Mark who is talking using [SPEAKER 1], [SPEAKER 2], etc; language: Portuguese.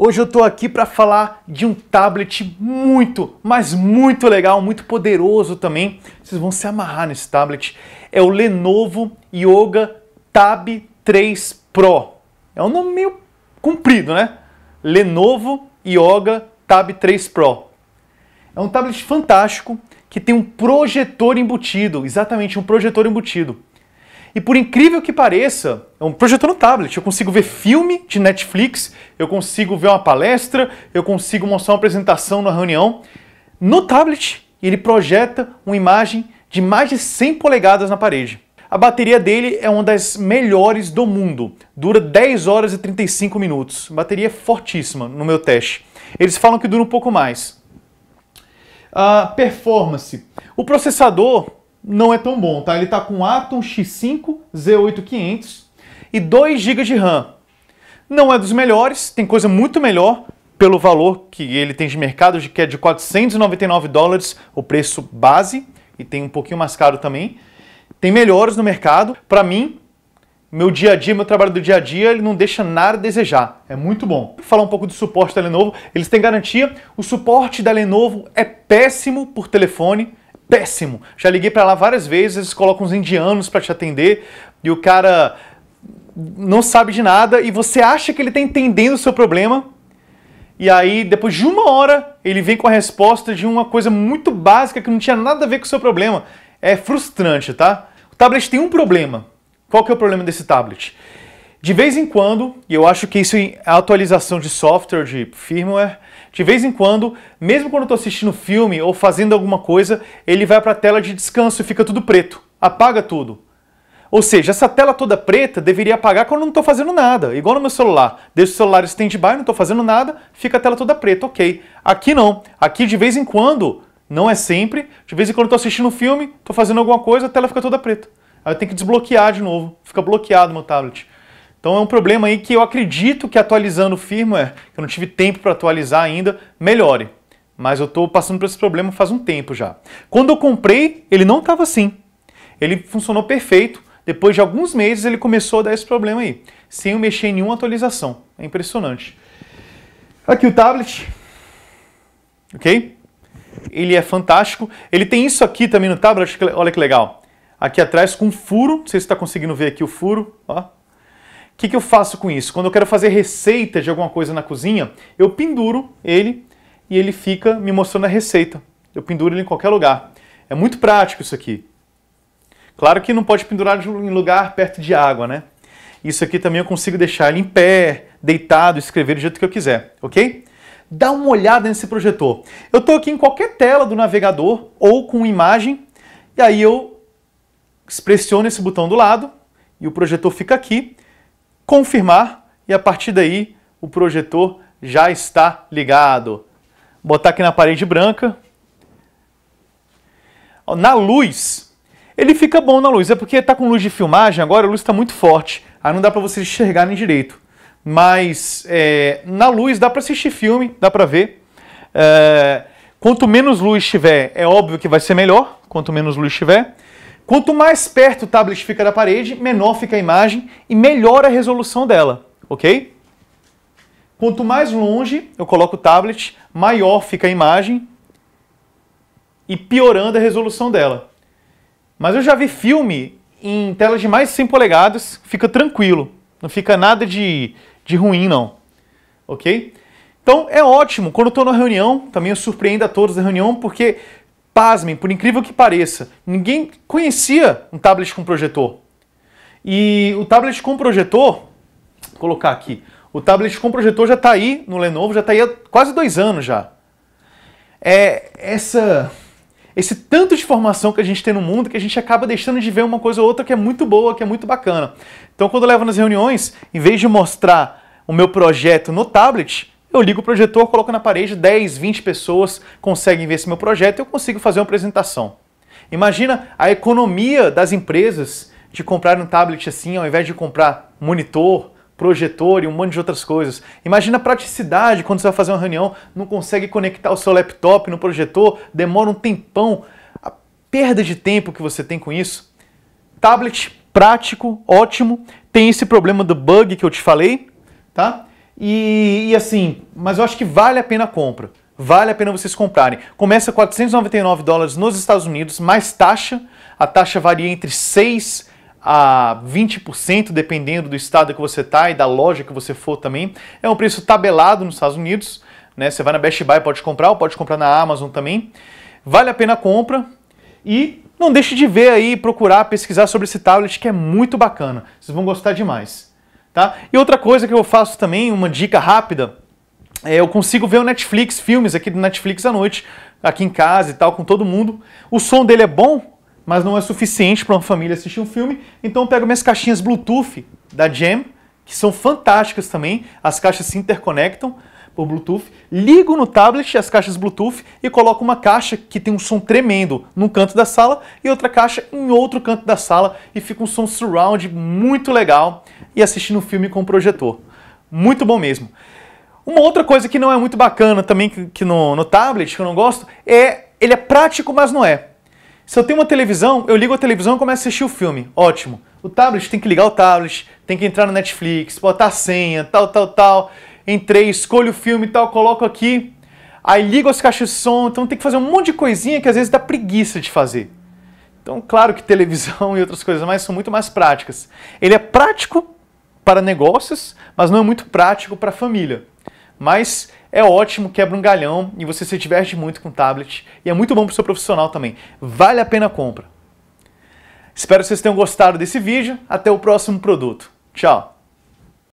[SPEAKER 1] Hoje eu estou aqui para falar de um tablet muito, mas muito legal, muito poderoso também. Vocês vão se amarrar nesse tablet. É o Lenovo Yoga Tab 3 Pro. É um nome meio comprido, né? Lenovo Yoga Tab 3 Pro. É um tablet fantástico que tem um projetor embutido, exatamente um projetor embutido. E por incrível que pareça, é um projetor no tablet. Eu consigo ver filme de Netflix, eu consigo ver uma palestra, eu consigo mostrar uma apresentação na reunião. No tablet, ele projeta uma imagem de mais de 100 polegadas na parede. A bateria dele é uma das melhores do mundo. Dura 10 horas e 35 minutos. Bateria é fortíssima no meu teste. Eles falam que dura um pouco mais. Uh, performance. O processador não é tão bom, tá? Ele tá com Atom X5 Z8500 e 2 GB de RAM. Não é dos melhores, tem coisa muito melhor pelo valor que ele tem de mercado, que é de 499 dólares, o preço base, e tem um pouquinho mais caro também. Tem melhores no mercado. Para mim, meu dia a dia, meu trabalho do dia a dia, ele não deixa nada a desejar. É muito bom. Vou falar um pouco do suporte da Lenovo. Eles têm garantia. O suporte da Lenovo é péssimo por telefone péssimo. Já liguei para lá várias vezes, eles colocam uns indianos para te atender e o cara não sabe de nada e você acha que ele está entendendo o seu problema. E aí, depois de uma hora, ele vem com a resposta de uma coisa muito básica que não tinha nada a ver com o seu problema. É frustrante, tá? O tablet tem um problema. Qual que é o problema desse tablet? De vez em quando, e eu acho que isso é atualização de software, de firmware, de vez em quando, mesmo quando eu estou assistindo filme ou fazendo alguma coisa, ele vai para a tela de descanso e fica tudo preto, apaga tudo. Ou seja, essa tela toda preta deveria apagar quando eu não estou fazendo nada, igual no meu celular. Deixo o celular stand-by, não estou fazendo nada, fica a tela toda preta, ok. Aqui não, aqui de vez em quando, não é sempre, de vez em quando estou assistindo filme, estou fazendo alguma coisa, a tela fica toda preta. Aí eu tenho que desbloquear de novo, fica bloqueado meu tablet. Então é um problema aí que eu acredito que atualizando o firmware, que eu não tive tempo para atualizar ainda, melhore. Mas eu estou passando por esse problema faz um tempo já. Quando eu comprei, ele não estava assim. Ele funcionou perfeito. Depois de alguns meses ele começou a dar esse problema aí, sem eu mexer em nenhuma atualização. É impressionante. Aqui o tablet. OK? Ele é fantástico. Ele tem isso aqui também no tablet, olha que legal. Aqui atrás com um furo, não sei se está conseguindo ver aqui o furo, ó que, que eu faço com isso? Quando eu quero fazer receita de alguma coisa na cozinha, eu penduro ele e ele fica me mostrando a receita. Eu penduro ele em qualquer lugar. É muito prático isso aqui. Claro que não pode pendurar em lugar perto de água, né? Isso aqui também eu consigo deixar ele em pé, deitado, escrever do jeito que eu quiser, ok? Dá uma olhada nesse projetor. Eu estou aqui em qualquer tela do navegador ou com imagem, e aí eu pressiono esse botão do lado e o projetor fica aqui confirmar e a partir daí o projetor já está ligado. Vou botar aqui na parede branca. Na luz, ele fica bom na luz, é porque está com luz de filmagem agora, a luz está muito forte, aí não dá para vocês enxergarem direito. Mas é, na luz dá para assistir filme, dá para ver. É, quanto menos luz tiver, é óbvio que vai ser melhor, quanto menos luz tiver. Quanto mais perto o tablet fica da parede, menor fica a imagem e melhora a resolução dela, ok? Quanto mais longe eu coloco o tablet, maior fica a imagem e piorando a resolução dela. Mas eu já vi filme em telas de mais de 100 polegadas, fica tranquilo, não fica nada de, de ruim não, ok? Então é ótimo, quando eu estou na reunião, também eu surpreendo a todos na reunião, porque Pasmem, por incrível que pareça, ninguém conhecia um tablet com projetor. E o tablet com projetor, vou colocar aqui, o tablet com projetor já está aí no Lenovo, já está aí há quase dois anos já. É essa, esse tanto de informação que a gente tem no mundo que a gente acaba deixando de ver uma coisa ou outra que é muito boa, que é muito bacana. Então, quando eu levo nas reuniões, em vez de mostrar o meu projeto no tablet, eu ligo o projetor, coloco na parede, 10, 20 pessoas conseguem ver esse meu projeto e eu consigo fazer uma apresentação. Imagina a economia das empresas de comprar um tablet assim, ao invés de comprar monitor, projetor e um monte de outras coisas. Imagina a praticidade quando você vai fazer uma reunião, não consegue conectar o seu laptop no projetor, demora um tempão. A perda de tempo que você tem com isso. Tablet prático, ótimo, tem esse problema do bug que eu te falei, tá? E, e, assim, mas eu acho que vale a pena a compra. Vale a pena vocês comprarem. Começa 499 dólares nos Estados Unidos, mais taxa. A taxa varia entre 6 a 20%, dependendo do estado que você está e da loja que você for também. É um preço tabelado nos Estados Unidos. Né? Você vai na Best Buy, pode comprar, ou pode comprar na Amazon também. Vale a pena a compra. E não deixe de ver aí, procurar, pesquisar sobre esse tablet que é muito bacana. Vocês vão gostar demais. Tá? E outra coisa que eu faço também, uma dica rápida, é, eu consigo ver o Netflix, filmes aqui do Netflix à noite, aqui em casa e tal, com todo mundo. O som dele é bom, mas não é suficiente para uma família assistir um filme, então eu pego minhas caixinhas Bluetooth da Jam, que são fantásticas também, as caixas se interconectam por Bluetooth, ligo no tablet as caixas Bluetooth e coloco uma caixa que tem um som tremendo num canto da sala e outra caixa em outro canto da sala e fica um som surround muito legal e assistindo o filme com o projetor. Muito bom mesmo. Uma outra coisa que não é muito bacana também que, que no, no tablet, que eu não gosto, é ele é prático, mas não é. Se eu tenho uma televisão, eu ligo a televisão e começo a assistir o filme. Ótimo. O tablet tem que ligar o tablet, tem que entrar no Netflix, botar a senha, tal, tal, tal. Entrei, escolho o filme e tal, coloco aqui. Aí ligo as caixas de som, então tem que fazer um monte de coisinha que às vezes dá preguiça de fazer. Então, claro que televisão e outras coisas mais são muito mais práticas. Ele é prático, para negócios, mas não é muito prático para a família. Mas é ótimo, quebra um galhão e você se diverte muito com o tablet. E é muito bom para o seu profissional também. Vale a pena a compra. Espero que vocês tenham gostado desse vídeo. Até o próximo produto. Tchau!